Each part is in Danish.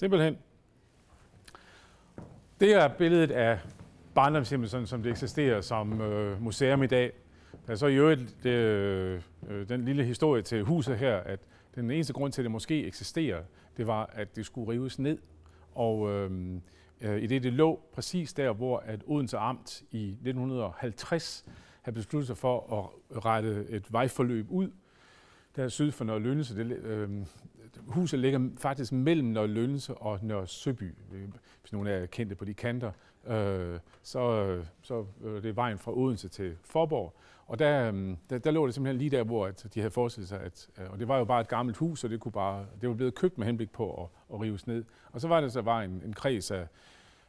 Simpelthen. Det er billedet af barndomshjemmet, sådan som det eksisterer som øh, museum i dag. Der er så i øvrigt øh, øh, den lille historie til huset her, at den eneste grund til, at det måske eksisterer, det var, at det skulle rives ned. Og øh, øh, i det, det lå præcis der, hvor at Odense Amt i 1950 havde besluttet sig for at rette et vejforløb ud, der er syd for Nørre Lønse. Det, øh, huset ligger faktisk mellem Nørre Lønse og Nørre Søby, hvis nogen er kendte på de kanter. Øh, så så øh, det er vejen fra Odense til Forborg. Og der, øhm, der, der lå det simpelthen lige der, hvor at de havde forestillet sig, at, øh, og det var jo bare et gammelt hus, og det, kunne bare, det var blevet købt med henblik på at, at rives ned. Og så var det så var en, en kreds af,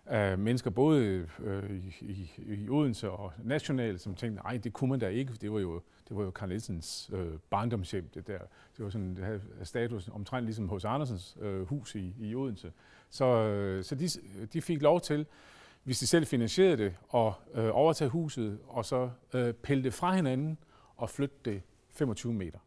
af mennesker, både øh, i, i, i Odense og nationalt, som tænkte, nej, det kunne man da ikke, det var jo det var jo Karl Nielsens øh, barndomshjem, det der. Det var sådan, det havde status omtrent ligesom hos Andersens øh, hus i, i Odense. Så, øh, så de, de fik lov til, hvis de selv finansierede det, at øh, overtage huset, og så øh, pille det fra hinanden og flytte det 25 meter.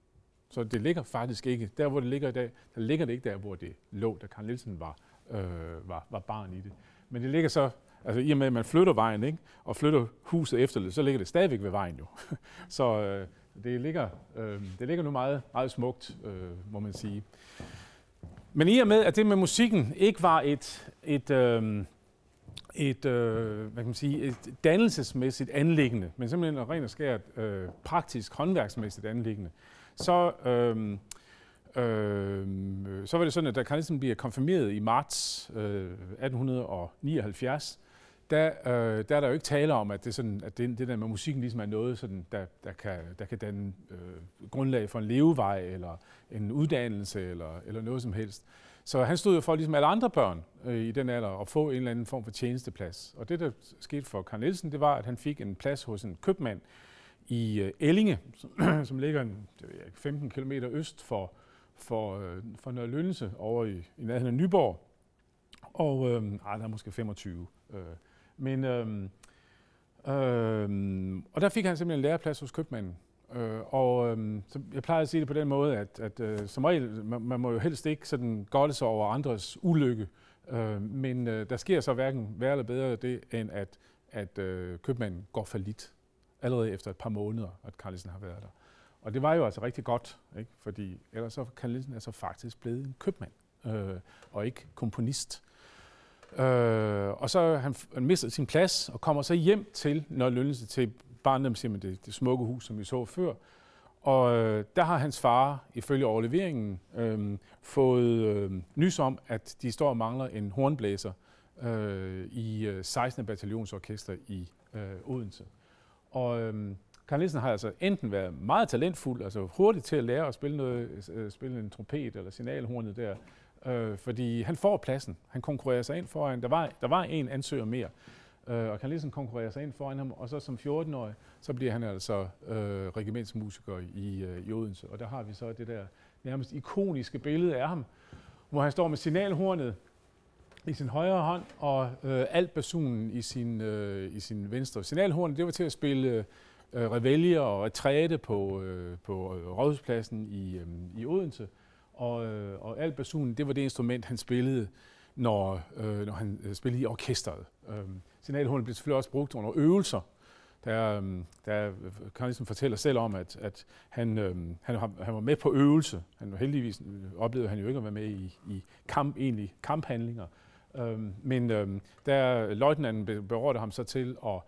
Så det ligger faktisk ikke der, hvor det ligger i dag. Der ligger det ikke der, hvor det lå, da Karl Nielsen var, øh, var, var barn i det. Men det ligger så, altså i og med at man flytter vejen, ikke? og flytter huset efter det, så ligger det stadigvæk ved vejen jo. så øh, det, ligger, øh, det ligger nu meget, meget smukt, øh, må man sige. Men i og med, at det med musikken ikke var et, et, øh, et, øh, hvad kan man sige, et dannelsesmæssigt anlæggende, men simpelthen rent og skært øh, praktisk håndværksmæssigt anlæggende, så, øh, Øhm, øh, så var det sådan, at da Carnesen bliver konfirmeret i marts øh, 1879, der, øh, der er der jo ikke tale om, at det, sådan, at det, det der med musikken ligesom er noget, sådan, der, der, kan, der kan danne øh, grundlag for en levevej, eller en uddannelse, eller, eller noget som helst. Så han stod jo for, ligesom alle andre børn øh, i den alder, at få en eller anden form for tjenesteplads. Og det, der skete for Karl Nielsen, det var, at han fik en plads hos en købmand i øh, Ellinge, som, som ligger en, det ved jeg, 15 km øst for for, øh, for Nørre Lønse over i, i nærheden af Nyborg. Og øh, ej, der er måske 25. Øh, men, øh, øh, og der fik han simpelthen en læreplads hos købmanden. Øh, og øh, så jeg plejer at sige det på den måde, at, at øh, som regel, man, man må jo helst ikke sådan golde sig over andres ulykke. Øh, men øh, der sker så hverken værre eller bedre det, end at, at øh, købmanden går for lidt allerede efter et par måneder, at Carlsen har været der. Og det var jo altså rigtig godt, ikke? fordi ellers så kan Nielsen altså faktisk blive en købmand øh, og ikke komponist. Øh, og så han, han mistet sin plads og kommer så hjem til når Lønnelse til siger man, det, det smukke hus, som vi så før. Og øh, der har hans far, ifølge overleveringen, øh, fået øh, nys om, at de står og mangler en hornblæser øh, i 16. Øh, bataljonsorkester i øh, Odense. Og øh, Karl Nielsen har altså enten været meget talentfuld, altså hurtigt til at lære at spille, noget, øh, spille en trompet eller signalhornet der, øh, fordi han får pladsen. Han konkurrerer sig ind foran. Der var, der var en ansøger mere, øh, og Karl Nielsen konkurrerer sig ind foran ham, og så som 14-årig, så bliver han altså øh, regimentsmusiker i, øh, i Odense. Og der har vi så det der nærmest ikoniske billede af ham, hvor han står med signalhornet i sin højre hånd og øh, alt basunen i sin, øh, i sin venstre. Signalhornet, det var til at spille... Øh, øh, revælge og retræte på, øh, på øh, Rådhuspladsen i, øh, i Odense. Og, øh, og alt basunen, det var det instrument, han spillede, når, øh, når han øh, spillede i orkestret. Øh, signalhullet blev selvfølgelig også brugt under øvelser. Der, øh, der kan ligesom fortæller selv om, at, at han, øh, han, han var med på øvelse. Han heldigvis oplevede han jo ikke at være med i, i kamp, egentlig kamphandlinger. Øh, men øh, der løjtnanten berørte ham så til at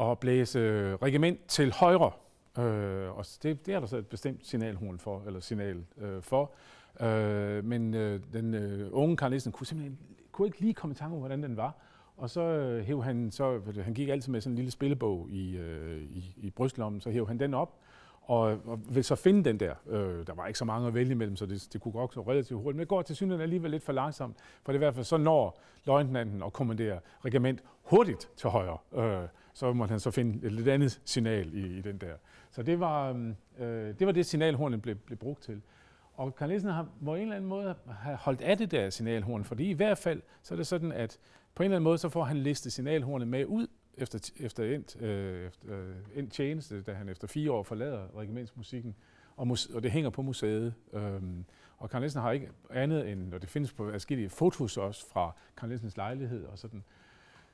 at blæse regiment til højre. Øh, og det, det er der så et bestemt signalhorn for, eller signal øh, for. Øh, men øh, den øh, unge Karl Nielsen kunne simpelthen kunne ikke lige komme i tanke om, hvordan den var. Og så øh, hæv han, så, han gik altid med sådan en lille spillebog i, øh, i, i brystlommen, så hæv han den op, og, og ville så finde den der. Øh, der var ikke så mange at vælge imellem, så det, det kunne godt så relativt hurtigt. Men det går til synligheden alligevel lidt for langsomt, for det i hvert fald så når løjtnanten og kommanderer regiment hurtigt til højre. Øh, så måtte han så finde et lidt andet signal i, i den der. Så det var, øhm, øh, det var det signalhornet blev, blev brugt til. Og Carl Nielsen har på en eller anden måde har holdt af det der signalhorn, fordi i hvert fald så er det sådan, at på en eller anden måde så får han listet signalhornet med ud efter, efter endt, øh, efter, øh, endt tjeneste, da han efter fire år forlader regimentsmusikken, og, mus, og det hænger på museet. Øhm, og Carl Nielsen har ikke andet end, og det findes på forskellige fotos også fra Carl Nielsens lejlighed og sådan.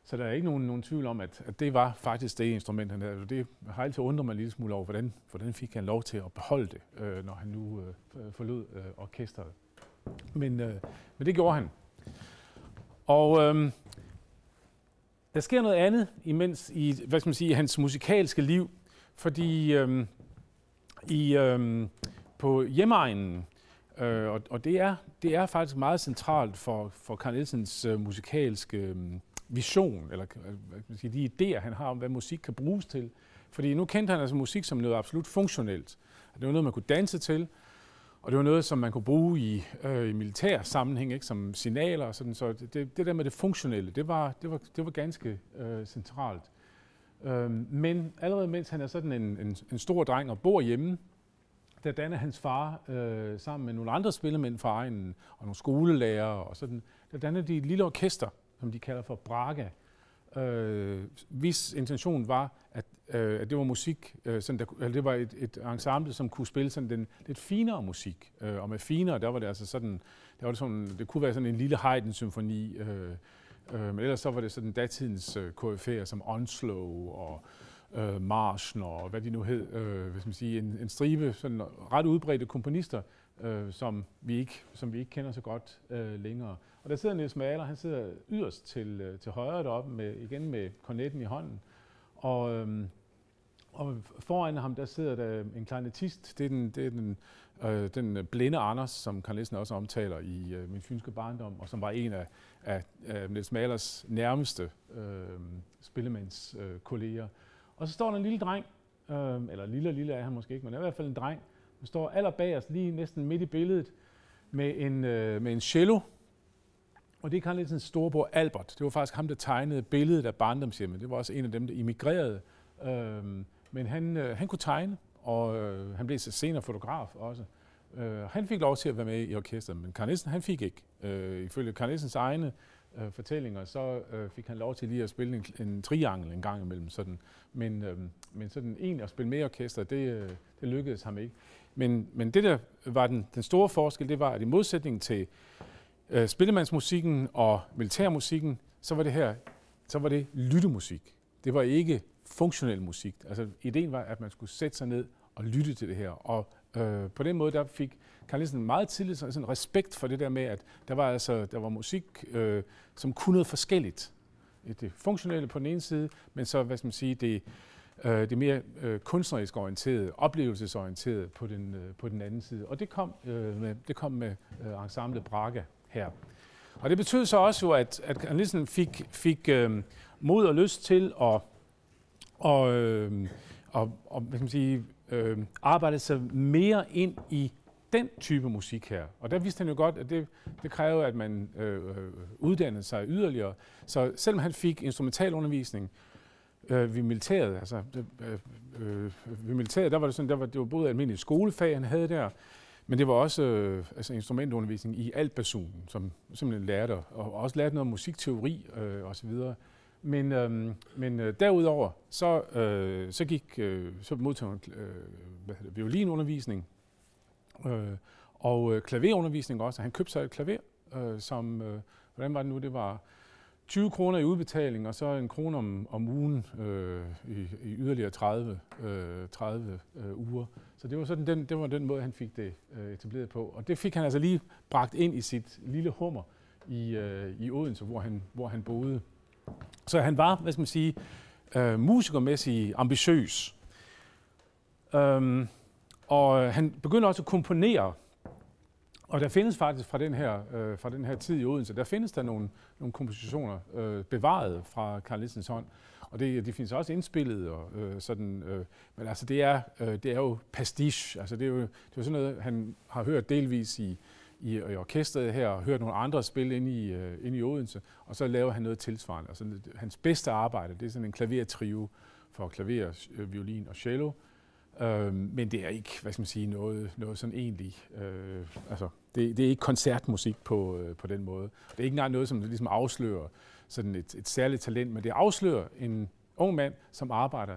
Så der er ikke nogen, nogen tvivl om, at, at det var faktisk det instrument, han havde. Det har altid undret mig en lille smule over, hvordan, hvordan fik han lov til at beholde det, øh, når han nu øh, forlod øh, orkestret. Men, øh, men det gjorde han. Og øh, der sker noget andet imens i hvad skal man sige, hans musikalske liv, fordi øh, i, øh, på hjemmeegnen, øh, og, og det, er, det er faktisk meget centralt for, for Carl Nielsens øh, musikalske øh, vision, eller øh, hvad sige, de idéer, han har om, hvad musik kan bruges til. Fordi nu kendte han altså musik som noget absolut funktionelt. Det var noget, man kunne danse til, og det var noget, som man kunne bruge i, øh, i militær sammenhæng, ikke? som signaler og sådan. Så det, det der med det funktionelle, det var, det var, det var ganske øh, centralt. Øh, men allerede mens han er sådan en, en, en stor dreng og bor hjemme, der danner hans far øh, sammen med nogle andre spillemænd fra egnen og nogle skolelærer og sådan, der danner de et lille orkester, som de kalder for braga, øh, hvis intention var, at, øh, at det var musik, øh, sådan der, altså det var et, et ensemble, som kunne spille sådan den lidt finere musik. Øh, og med finere, der var det altså sådan, der var det, sådan, det kunne være sådan en lille Haydn-symfoni, øh, øh, men ellers så var det sådan datidens øh, KF'er som Onslow og øh, Marschner og hvad de nu hed, øh, hvis man siger, en, en stribe sådan ret udbredte komponister, øh, som, vi ikke, som vi ikke kender så godt øh, længere. Og der sidder Niels Maler, han sidder yderst til, øh, til højre deroppe, med, igen med kornetten i hånden. Og, øh, og foran ham, der sidder der en klarinetist, Det er den, det er den, øh, den blinde Anders, som Karl Nielsen også omtaler i øh, Min Fynske Barndom, og som var en af, af, af Niels Malers nærmeste øh, spillemandskolleger. Øh, og så står der en lille dreng, øh, eller lille og lille er han måske ikke, men er i hvert fald en dreng, hun står allerbagerst, lige næsten midt i billedet, med en, øh, med en cello. Og det er Carl Nielsens storebror Albert. Det var faktisk ham, der tegnede billedet af barndomshjemmet. Det var også en af dem, der immigrerede. Øh, men han, øh, han kunne tegne, og øh, han blev så senere fotograf også. Øh, han fik lov til at være med i orkestret, men Carl Nielsen, han fik ikke. Øh, ifølge Carl Nielsens egne øh, fortællinger, så øh, fik han lov til lige at spille en, en triangel en gang imellem. Sådan. Men, øh, men sådan en at spille med orkester, det, øh, det lykkedes ham ikke. Men, men det der var den, den store forskel, det var, at i modsætning til øh, spillemandsmusikken og militærmusikken, så var det her, så var det lyttemusik. Det var ikke funktionel musik. Altså ideen var, at man skulle sætte sig ned og lytte til det her. Og øh, på den måde, der fik Carl Nielsen meget tidligt sådan, respekt for det der med, at der var, altså, der var musik, øh, som kunne noget forskelligt. Det funktionelle på den ene side, men så, hvad skal man sige, det, øh, det mere øh, kunstnerisk orienterede, oplevelsesorienterede på den, øh, på den anden side. Og det kom øh, med, det kom med øh, ensemble Braga her. Og det betød så også jo, at, at han ligesom fik, fik øh, mod og lyst til at og, øh, og, og hvad skal man sige, øh, arbejde sig mere ind i den type musik her. Og der vidste han jo godt, at det, det krævede, at man øh, øh, uddannede sig yderligere. Så selvom han fik instrumentalundervisning, øh, vi militæret, altså øh, øh, vi militæret, der var det sådan, der var, det var både almindelige skolefag, han havde der, men det var også øh, altså instrumentundervisning i alt basunen, som simpelthen lærte, og også lærte noget musikteori øh, videre. Men, øh, men øh, derudover, så, øh, så gik, øh, så modtog han øh, violinundervisning, øh, og øh, klaverundervisning også. Han købte sig et klaver, øh, som, øh, hvordan var det nu, det var 20 kroner i udbetaling, og så en krone om, om ugen øh, i, i yderligere 30, øh, 30 øh, uger. Så det var sådan den, det var den måde, han fik det øh, etableret på. Og det fik han altså lige bragt ind i sit lille hummer i, øh, i Odense, hvor han, hvor han boede. Så han var, hvad skal man sige, øh, musikermæssigt ambitiøs. Øhm, og han begyndte også at komponere og der findes faktisk fra den her, øh, fra den her tid i Odense, der findes der nogle, nogle kompositioner øh, bevaret fra Carl Nielsens hånd. Og det, de findes også indspillet. Og, øh, sådan, øh, men altså, det er, øh, det er jo pastiche. Altså, det, er jo, det er jo sådan noget, han har hørt delvis i, i, i orkestret her, og hørt nogle andre spille ind i, øh, ind i Odense, og så laver han noget tilsvarende. Altså, hans bedste arbejde, det er sådan en klavertrio for klaver, øh, violin og cello. Øh, men det er ikke, hvad skal man sige, noget, noget sådan egentlig, øh, altså det, det er ikke koncertmusik på, øh, på den måde. Det er ikke engang noget, som ligesom afslører sådan et, et særligt talent, men det afslører en ung mand, som arbejder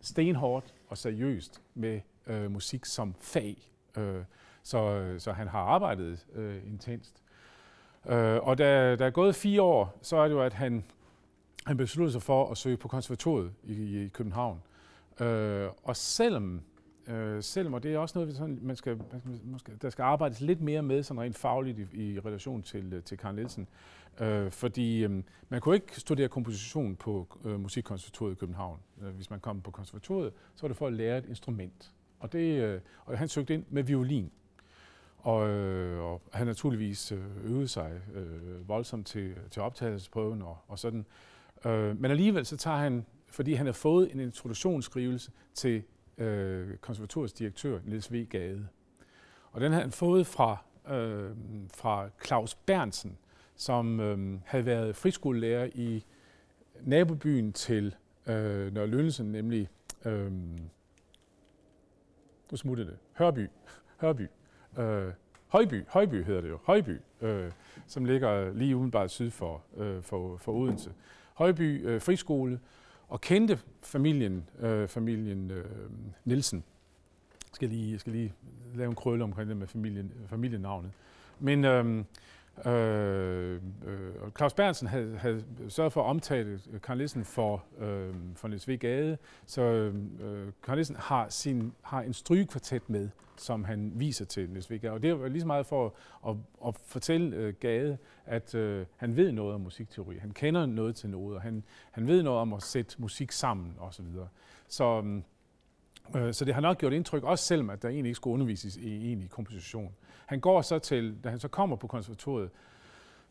stenhårdt og seriøst med øh, musik som fag. Øh, så, øh, så han har arbejdet øh, intenst. Øh, og da der er gået fire år, så er det jo, at han, han besluttede sig for at søge på konservatoriet i, i København. Øh, og selvom, øh, selvom, og det er også noget, sådan, man skal, man skal, der skal arbejdes lidt mere med sådan rent fagligt i, i relation til, øh, til Karen Nielsen, øh, fordi øh, man kunne ikke studere komposition på øh, Musikkonservatoriet i København. Øh, hvis man kom på konservatoriet, så var det for at lære et instrument. Og, det, øh, og han søgte ind med violin. Og, øh, og han naturligvis øh, øvede sig øh, voldsomt til, til optagelsesprøven og, og sådan. Øh, men alligevel så tager han fordi han har fået en introduktionsskrivelse til øh, konservatoriets direktør, Niels V. Gade. Og den havde han fået fra, øh, fra Claus Bernsen, som øh, havde været friskolelærer i nabobyen til øh, Nørre Lønnesen, nemlig øh, nu smutter det, Hørby, Hørby, øh, Højby, Højby hedder det jo, Højby, øh, som ligger lige udenbart syd for, øh, for, for Odense. Højby øh, Friskole, og kendte familien, øh, familien øh, Nielsen. Jeg skal lige, jeg skal lige lave en krølle omkring det med familien, familienavnet. Men øh, Øh, øh, Claus Berntsen havde, havde sørget for at omtale øh, Karl Nielsen for, øh, for Niels V. Gade, så øh, øh Karl Nielsen har, sin, har en strygekvartet med, som han viser til Niels V. Gade. Og det er lige så meget for at, at, at fortælle øh, Gade, at øh, han ved noget om musikteori, han kender noget til noget, og han, han ved noget om at sætte musik sammen osv. Så, så øh, Øh, så det har nok gjort indtryk, også selvom at der egentlig ikke skulle undervises i egentlig komposition. Han går så til, da han så kommer på konservatoriet,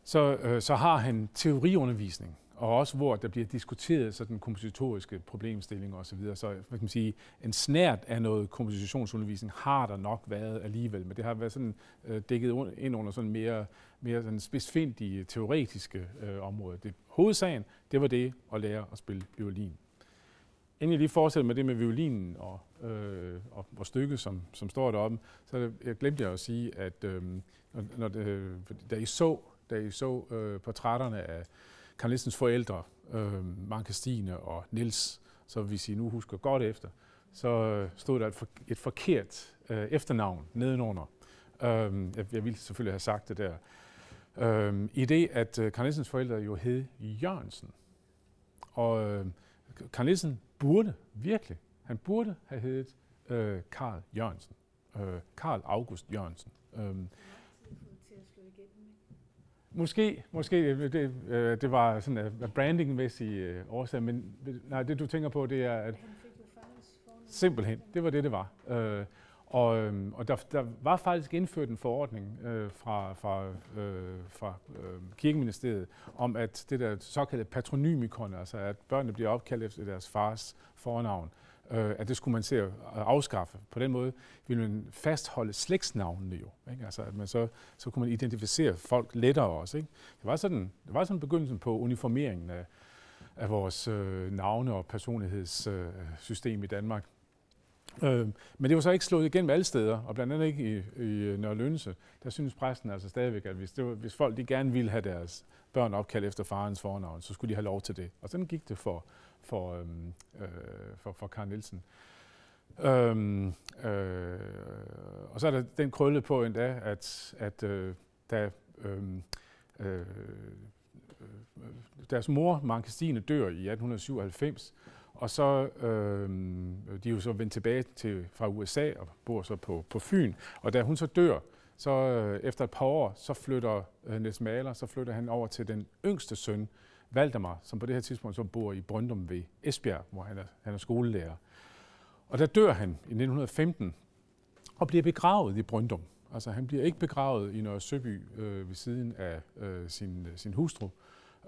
så, øh, så har han teoriundervisning, og også hvor der bliver diskuteret så den kompositoriske problemstilling osv. Så, videre. så hvad kan man sige, en snært af noget kompositionsundervisning har der nok været alligevel, men det har været sådan øh, dækket ind under sådan mere, mere sådan spidsfindige teoretiske øh, område. Det, hovedsagen, det var det at lære at spille violin inden jeg lige fortsætter med det med violinen og, øh, og, og stykket, som, som står deroppe, så jeg glemte jeg at sige, at øh, når, når det, da I så, da I så øh, portrætterne af Karl Nielsens forældre, øh, Marke Stine og Nils, så hvis I nu husker godt efter, så øh, stod der et, for, et forkert øh, efternavn nedenunder. Øh, jeg, jeg ville selvfølgelig have sagt det der. Øh, I det, at øh, Karl Nielsens forældre jo hed Jørgensen. Og øh, Karl Nielsen burde, virkelig, han burde have heddet øh, Karl Jørgensen. Øh, Karl August Jørgensen. Øh, Måske, måske øh, det, øh, det var sådan en uh, øh, brandingmæssige øh, årsag, men nej, det du tænker på, det er, at simpelthen, det var det, det var. Øh, og, øhm, og der, der var faktisk indført en forordning øh, fra, fra, øh, fra øh, kirkeministeriet om, at det der såkaldte patronymikon, altså at børnene bliver opkaldt efter deres fars fornavn, øh, at det skulle man se at afskaffe. På den måde ville man fastholde slægtsnavnene jo. Ikke? Altså, at man så, så kunne man identificere folk lettere også. Ikke? Det, var sådan, det var sådan begyndelsen på uniformeringen af, af vores øh, navne- og personlighedssystem øh, i Danmark. Øh, men det var så ikke slået igennem alle steder, og blandt andet ikke i, i øh, Nørre Lønse. Der synes præsten altså stadigvæk, at hvis, det var, hvis folk de gerne ville have deres børn opkaldt efter farens fornavn, så skulle de have lov til det. Og sådan gik det for, for, øhm, øh, for, for Karl Nielsen. Øhm, øh, og så er der den krølle på endda, at, at øh, da øhm, øh, øh, øh, deres mor, Markestine, dør i 1897, og så øh, de er jo så vendt tilbage til, fra USA og bor så på, på Fyn. Og da hun så dør, så øh, efter et par år, så flytter øh, Niels Maler, så flytter han over til den yngste søn, Valdemar, som på det her tidspunkt så bor i Brøndum ved Esbjerg, hvor han er, han er skolelærer. Og der dør han i 1915 og bliver begravet i Brøndum. Altså han bliver ikke begravet i Nørre Søby øh, ved siden af øh, sin, sin hustru.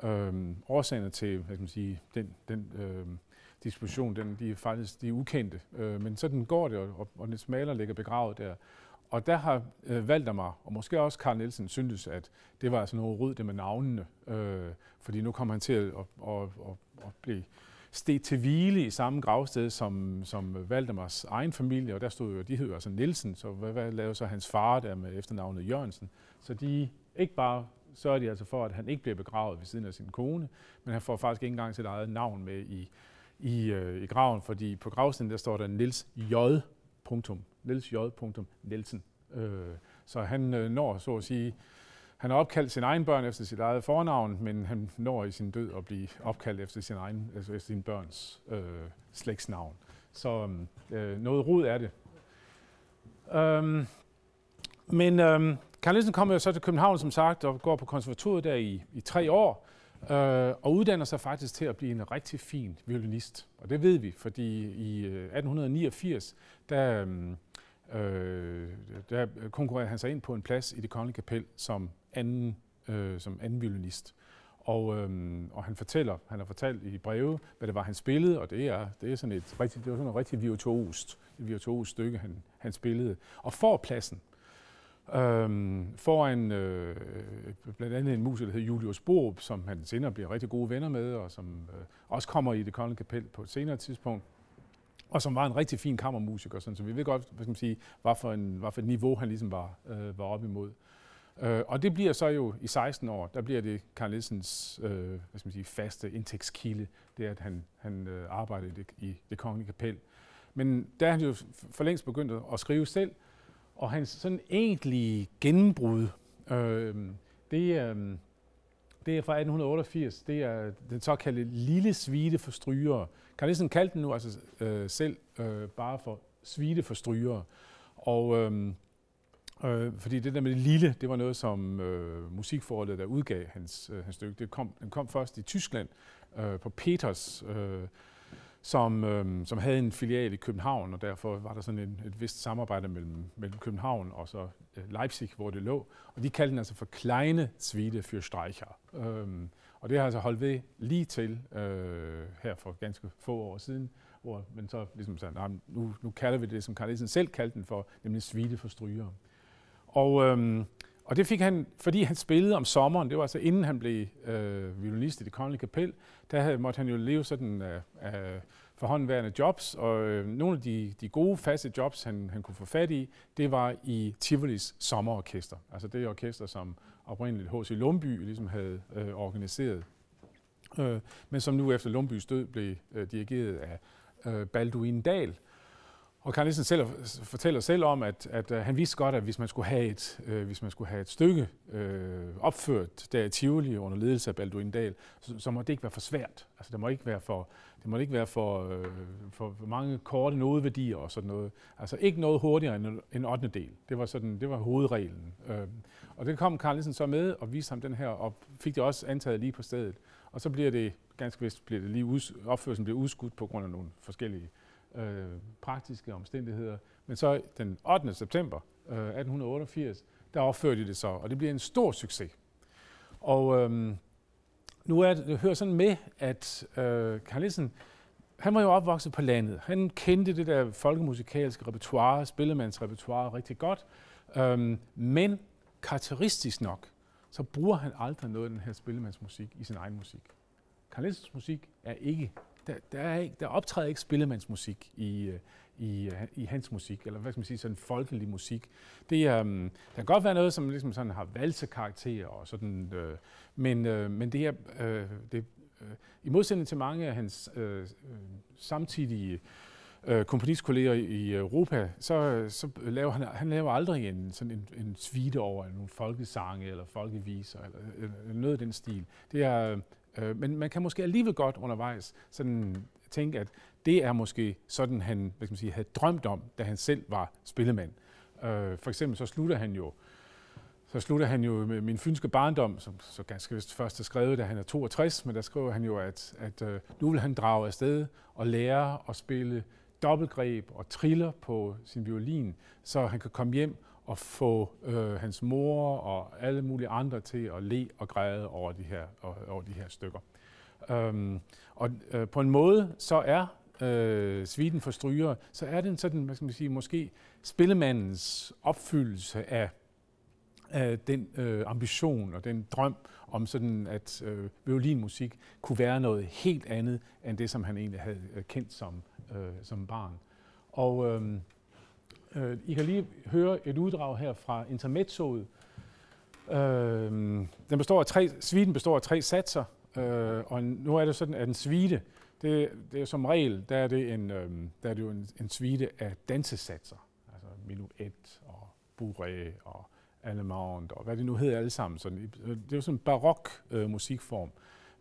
Øh, årsagen til hvad skal man sige, den, den øh, disposition, den, de er faktisk de er ukendte. Øh, men sådan går det, og, og Niels Maler ligger begravet der. Og der har øh, Valdemar, og måske også Karl Nielsen, syntes, at det var altså noget rød, det med navnene, øh, fordi nu kommer han til at, at, at, at, at blive steg til hvile i samme gravsted som, som Valdemars egen familie, og der stod jo, de hed jo altså Nielsen, så hvad, hvad lavede så hans far der med efternavnet Jørgensen? Så de ikke bare sørger de altså for, at han ikke bliver begravet ved siden af sin kone, men han får faktisk ikke engang sit eget navn med i i, øh, i graven, fordi på gravstenen der står der Nils J. Punktum. Nils J. Punktum Nielsen. Øh, så han øh, når så at sige, han har opkaldt sin egen børn efter sit eget fornavn, men han når i sin død at blive opkaldt efter sin egen, altså efter sin børns øh, slægtsnavn. Så øh, øh noget rod er det. Um, men um, øhm, Karl Nielsen kommer jo så til København, som sagt, og går på konservatoriet der i, i tre år, øh, og uddanner sig faktisk til at blive en rigtig fin violinist. Og det ved vi, fordi i 1889, øh, der, øh, der øh, konkurrerede han sig ind på en plads i det kongelige kapel som anden, øh, som anden violinist. Og, øhm, og han fortæller, han har fortalt i breve, hvad det var, han spillede, og det er, det er sådan et rigtig, det var sådan et rigtig virtuost, et virtuost stykke, han, han spillede, og får pladsen Øhm, foran øh, blandt andet en musiker, der hedder Julius Borup, som han senere bliver rigtig gode venner med, og som øh, også kommer i det kongelige kapel på et senere tidspunkt, og som var en rigtig fin kammermusiker, sådan, så vi ved godt, hvad skal man sige, hvad for, en, hvad for et niveau han ligesom var, øh, var op imod. Øh, og det bliver så jo i 16 år, der bliver det Carl Nielsens øh, hvad skal man sige, faste indtægtskilde, det at han, han øh, arbejdede i det, i det kongelige kapel. Men der er han jo for længst begyndt at skrive selv, og hans sådan egentlige gennembrud, øh, det, øh, det er fra 1888. Det er den såkaldte lille Svide for strygere. det sådan ligesom kalde den nu altså øh, selv øh, bare for Svide for strygere. Og øh, Øh, fordi det der med det lille, det var noget, som øh, musikforholdet, der udgav hans, øh, hans stykke, det kom, den kom først i Tyskland øh, på Peters, øh, som, øh, som havde en filial i København, og derfor var der sådan en, et vist samarbejde mellem, mellem København og så øh, Leipzig, hvor det lå. Og de kaldte den altså for Kleine Zwiede für Streicher. Øh, og det har altså holdt ved lige til øh, her for ganske få år siden, hvor man så ligesom sagde, nah, nu, nu kalder vi det, som Carl selv kaldte den for, nemlig Svide for stryger. Og øh, og det fik han, fordi han spillede om sommeren, det var altså inden han blev øh, violinist i det kongelige kapel, der havde, måtte han jo leve sådan øh, af, øh, forhåndværende jobs, og øh, nogle af de, de gode, faste jobs, han, han kunne få fat i, det var i Tivolis sommerorkester. Altså det orkester, som oprindeligt H.C. Lundby ligesom havde øh, organiseret, øh, men som nu efter Lundbys død blev øh, dirigeret af øh, Balduin Dahl, øh, og Karl Nielsen selv fortæller selv om, at, at øh, han vidste godt, at hvis man skulle have et, øh, hvis man skulle have et stykke øh, opført der i Tivoli under ledelse af Balduin Dahl, så, så må det ikke være for svært. Altså, det må ikke være for, det må ikke være for, øh, for mange korte nodeværdier og sådan noget. Altså ikke noget hurtigere end en 8. del. Det var, sådan, det var hovedreglen. Øh, og det kom Karl Nielsen så med og viste ham den her, og fik det også antaget lige på stedet. Og så bliver det, ganske vist bliver det lige opførelsen bliver udskudt på grund af nogle forskellige øh, øh, praktiske omstændigheder. Men så den 8. september øh, 1888, der opførte de det så, og det bliver en stor succes. Og øh, nu er det, det hører sådan med, at øh, Carl Nielsen, han var jo opvokset på landet. Han kendte det der folkemusikalske repertoire, spillemandsrepertoire rigtig godt. Øh, men karakteristisk nok, så bruger han aldrig noget af den her spillemandsmusik i sin egen musik. Carl Nielsens musik er ikke der, der, er ikke, der optræder ikke spillemandsmusik i, øh, i, øh, i hans musik, eller hvad skal man sige, sådan folkelig musik. Det er, um, der kan godt være noget, som ligesom sådan har valsekarakter og sådan, øh, men, øh, men det er, øh, det, øh, i modsætning til mange af hans øh, øh samtidige øh, komponistkolleger i Europa, så, så laver han, han laver aldrig en, sådan en, en suite over nogle folkesange eller folkeviser eller, eller noget af den stil. Det er, Øh, men man kan måske alligevel godt undervejs sådan tænke, at det er måske sådan, han hvad skal man sige, havde drømt om, da han selv var spillemand. Øh, for eksempel så slutter han jo så slutter han jo med min fynske barndom, som så ganske vist først er skrevet, da han er 62, men der skriver han jo, at, at øh, nu vil han drage afsted og lære at spille dobbeltgreb og triller på sin violin, så han kan komme hjem at få øh, hans mor og alle mulige andre til at le og græde over de her, over de her stykker. Øhm, og øh, på en måde så er øh, Sviten for stryger, så er den sådan, hvad skal man sige, måske spillemandens opfyldelse af, af den øh, ambition og den drøm om sådan, at øh, violinmusik kunne være noget helt andet end det, som han egentlig havde øh, kendt som, øh, som barn. Og øh, Øh, I kan lige høre et uddrag her fra intermezzoet. Øh, den består af tre, sviten består af tre satser, øh, og nu er det sådan, at en svite, det, det er som regel, der er det, en, øh, der er det jo en, en svite af dansesatser. Altså minuet og bourré og allemande og hvad det nu hedder alle sammen. Sådan, det, er jo sådan en barok øh, musikform.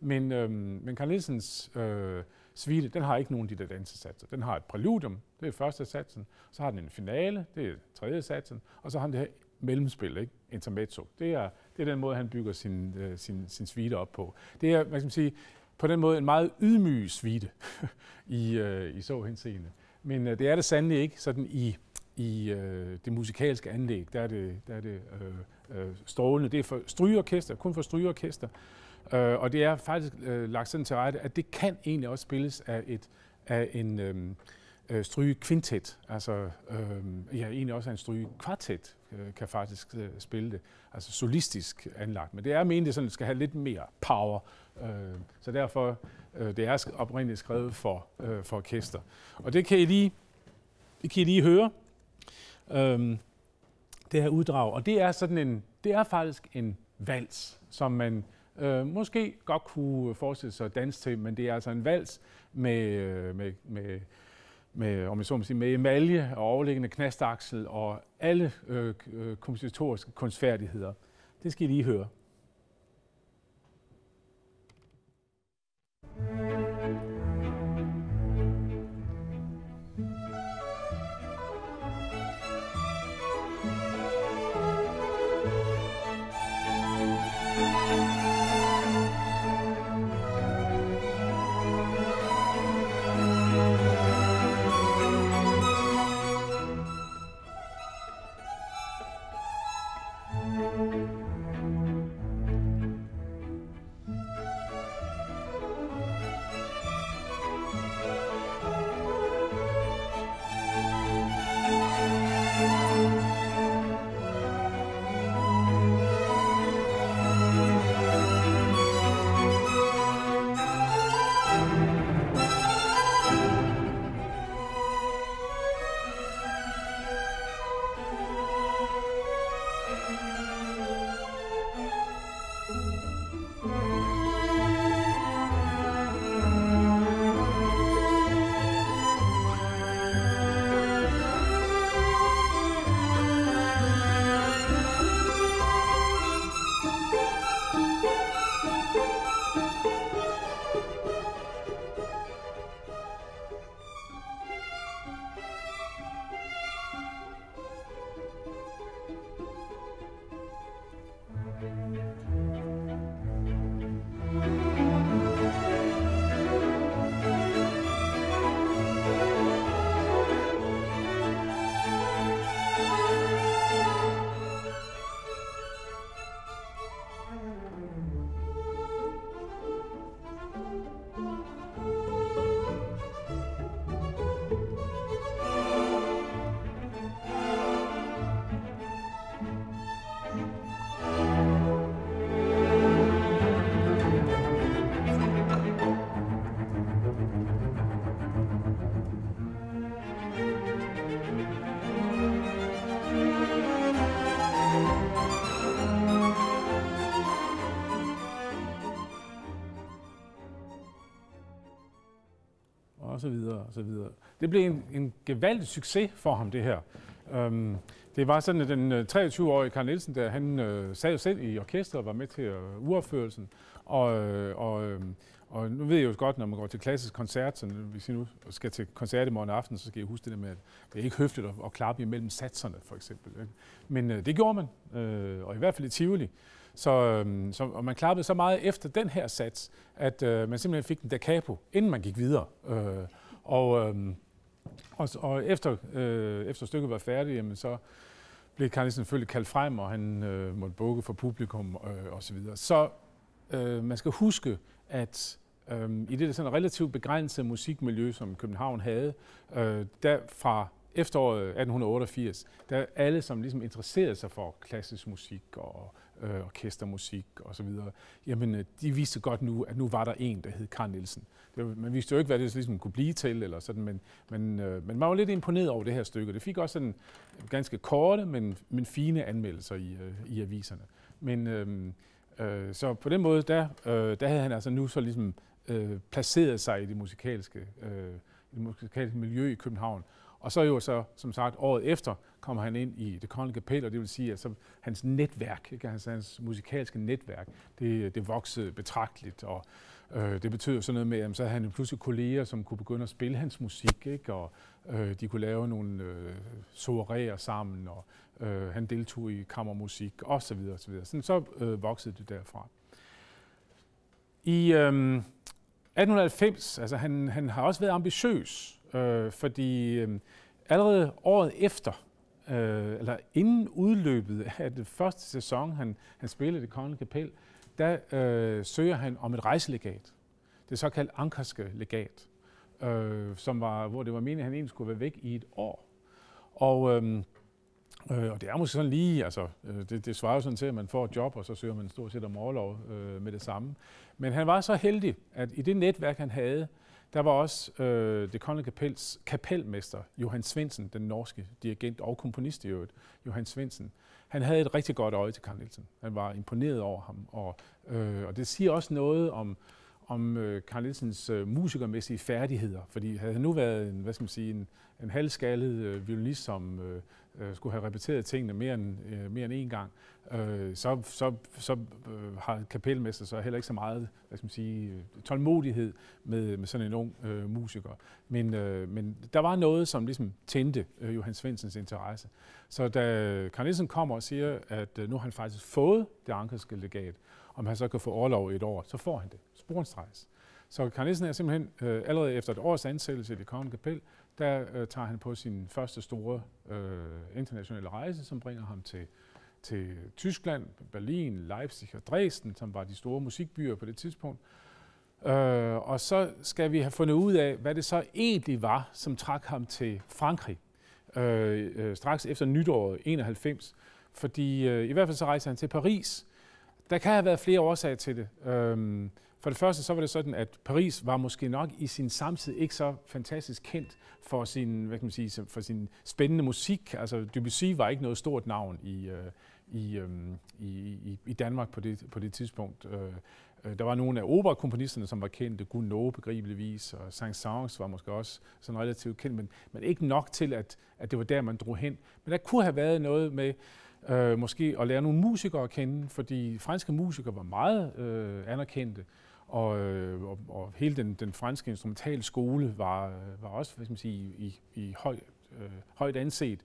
Men, øh, men Carl Nielsens øh, Svite, den har ikke nogen af de der dansesatser. Den har et præludium, det er første satsen. Så har den en finale, det er tredje satsen. Og så har den det her mellemspil, ikke? intermezzo. Det er, det er den måde, han bygger sin, øh, sin, sin svite op på. Det er, man sige, på den måde en meget ydmyg svite i, øh, i så henseende. Men øh, det er det sandelig ikke sådan i, i øh, det musikalske anlæg. Der er det, der er det øh, øh, strålende. Det er for strygeorkester, kun for strygeorkester. Øh, og det er faktisk øh, lagt sådan til rette, at det kan egentlig også spilles af, et, af en øhm, øh, stryge kvintet, altså øh, ja, egentlig også af en stryge kvartet øh, kan faktisk øh, spille det, altså solistisk anlagt. Men det er meningen, at det skal have lidt mere power, øh, så derfor øh, det er oprindeligt skrevet for, øh, for orkester. Og det kan I lige, det kan I lige høre. Øhm, det her uddrag, og det er sådan en, det er faktisk en vals, som man øh, måske godt kunne forestille sig at danse til, men det er altså en vals med, øh, med, med med, om jeg så må sige, med emalje og overliggende knastaksel og alle øh, øh kompositoriske kunstfærdigheder. Det skal I lige høre. så videre, og så videre. Det blev en, en gevaldig succes for ham, det her. Øhm, det var sådan, at den 23-årige øh, Karl Nielsen, der han øh, sad selv i orkestret og var med til øh, uopførelsen. Og, øh, og, øh, og nu ved jeg jo godt, når man går til klassisk koncert, så hvis I nu skal til koncert i morgen aften, så skal I huske det med, at det er ikke høfligt at, at klappe imellem satserne, for eksempel. Men øh, det gjorde man, øh, og i hvert fald i Tivoli. Så, øhm, så, og man klappede så meget efter den her sats, at øh, man simpelthen fik den da capo, inden man gik videre. Øh, og, øh, og, og efter, øh, efter stykket var færdigt, jamen, så blev Carlsen selvfølgelig kaldt frem, og han øh, måtte bukke for publikum øh, osv. Så, videre. så øh, man skal huske, at øh, i det der sådan relativt begrænsede musikmiljø, som København havde, øh, der fra efteråret 1888, øh, der alle, som ligesom interesserede sig for klassisk musik og øh, orkestermusik osv., jamen øh, de viste godt nu, at nu var der en, der hed Karl Nielsen. Det var, man vidste jo ikke, hvad det ligesom kunne blive til, eller sådan, men, men, øh, men man var lidt imponeret over det her stykke. Det fik også sådan ganske korte, men, men fine anmeldelser i, øh, i aviserne. Men øh, øh, så på den måde, der, øh, der havde han altså nu så ligesom øh, placeret sig i det musikalske, øh, det musikalske miljø i København, og så jo så, som sagt, året efter kommer han ind i det kongelige kapel, og det vil sige, at så hans netværk, ikke? Hans, altså hans musikalske netværk, det, det voksede betragteligt, og øh, det betød sådan noget med, at så havde han pludselig kolleger, som kunne begynde at spille hans musik, ikke? og øh, de kunne lave nogle øh, soirer sammen, og øh, han deltog i kammermusik, osv. Så, videre, og så, videre. Sådan, så øh, voksede det derfra. I øh, 1890, altså han, han har også været ambitiøs, øh, fordi øh, allerede året efter, øh, eller inden udløbet af den første sæson, han, han spillede det kongelige kapel, der øh, søger han om et rejselegat. Det såkaldte ankerske legat, øh, som var, hvor det var meningen, at han egentlig skulle være væk i et år. Og øh, Øh, og det er måske sådan lige, altså, øh, det, det svarer jo sådan til, at man får et job, og så søger man stort set om overlov øh, med det samme. Men han var så heldig, at i det netværk, han havde, der var også øh, det kongelige kapels kapelmester, Johan Svendsen, den norske dirigent og komponist i øvrigt, Johan Svendsen. Han havde et rigtig godt øje til Carl Nielsen. Han var imponeret over ham, og, øh, og det siger også noget om, om øh, Carl Nielsens øh, musikermæssige færdigheder. Fordi havde han nu været en, hvad skal man sige, en, en halvskaldet øh, violinist, som, øh, øh, skulle have repeteret tingene mere end, øh, mere end én gang, øh, så, så, så øh, har kapelmester så heller ikke så meget hvad skal man sige, øh, tålmodighed med, med sådan en ung øh, musiker. Men, øh, men der var noget, som ligesom tændte øh, Johan Svendsens interesse. Så da Carl Nielsen kommer og siger, at øh, nu har han faktisk fået det ankerske legat, om han så kan få overlov i et år, så får han det. Sporenstrejs. Øh, så Karl Nielsen er simpelthen øh, allerede efter et års ansættelse i det kongelige kapel, der øh, tager han på sin første store øh, internationale rejse, som bringer ham til, til Tyskland, Berlin, Leipzig og Dresden, som var de store musikbyer på det tidspunkt. Øh, og så skal vi have fundet ud af, hvad det så egentlig var, som trak ham til Frankrig øh, øh straks efter nytåret 91. Fordi øh, i hvert fald så rejser han til Paris. Der kan have været flere årsager til det. Øh, for det første så var det sådan, at Paris var måske nok i sin samtid ikke så fantastisk kendt for sin, hvad kan man sige, for sin spændende musik. Altså Debussy var ikke noget stort navn i, øh, øhm, i, i, i Danmark på det, på det tidspunkt. Øh, øh, der var nogle af operakomponisterne, som var kendte, Gounod begribeligvis, og Saint-Saëns var måske også sådan relativt kendt, men, men ikke nok til, at, at det var der, man drog hen. Men der kunne have været noget med, øh, måske at lære nogle musikere at kende, fordi franske musikere var meget øh, anerkendte. Og, øh, og, og hele den, den franske instrumentale skole var, øh, var også hvad skal man sige, i, i høj, øh, højt anset.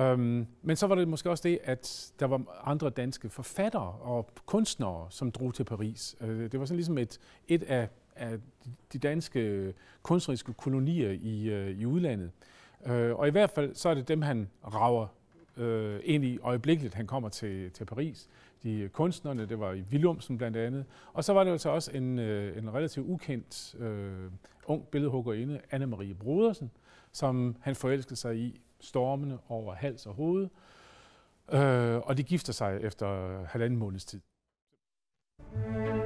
Um, men så var det måske også det, at der var andre danske forfattere og kunstnere, som drog til Paris. Uh, det var sådan ligesom et, et af, af de danske kunstneriske kolonier i, uh, i udlandet. Øh, og i hvert fald så er det dem, han rager uh, ind i øjeblikkeligt, han kommer til, til Paris de kunstnerne, det var i Willumsen blandt andet. Og så var det altså også en, øh, en relativt ukendt øh, ung billedhuggerinde, Anne-Marie Brodersen, som han forelskede sig i stormende over hals og hoved. Øh, og de gifter sig efter halvanden måneds tid. thank you